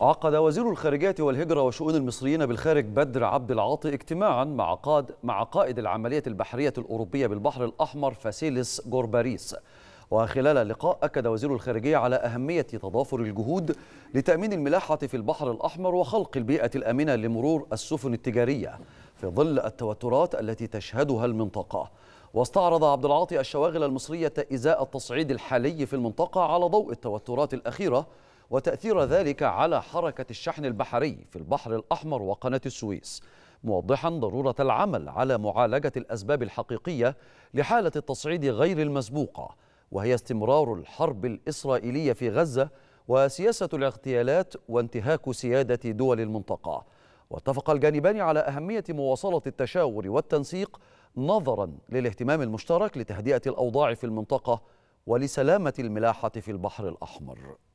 عقد وزير الخارجية والهجرة وشؤون المصريين بالخارج بدر عبد العاطي اجتماعا مع قائد مع قائد العملية البحرية الأوروبية بالبحر الأحمر فاسيلس جورباريس وخلال اللقاء أكد وزير الخارجية على أهمية تضافر الجهود لتأمين الملاحة في البحر الأحمر وخلق البيئة الآمنة لمرور السفن التجارية في ظل التوترات التي تشهدها المنطقة واستعرض عبد العاطي الشواغل المصرية إزاء التصعيد الحالي في المنطقة على ضوء التوترات الأخيرة وتأثير ذلك على حركة الشحن البحري في البحر الأحمر وقناة السويس موضحا ضرورة العمل على معالجة الأسباب الحقيقية لحالة التصعيد غير المسبوقة وهي استمرار الحرب الإسرائيلية في غزة وسياسة الاغتيالات وانتهاك سيادة دول المنطقة واتفق الجانبان على أهمية مواصلة التشاور والتنسيق نظرا للاهتمام المشترك لتهدئة الأوضاع في المنطقة ولسلامة الملاحة في البحر الأحمر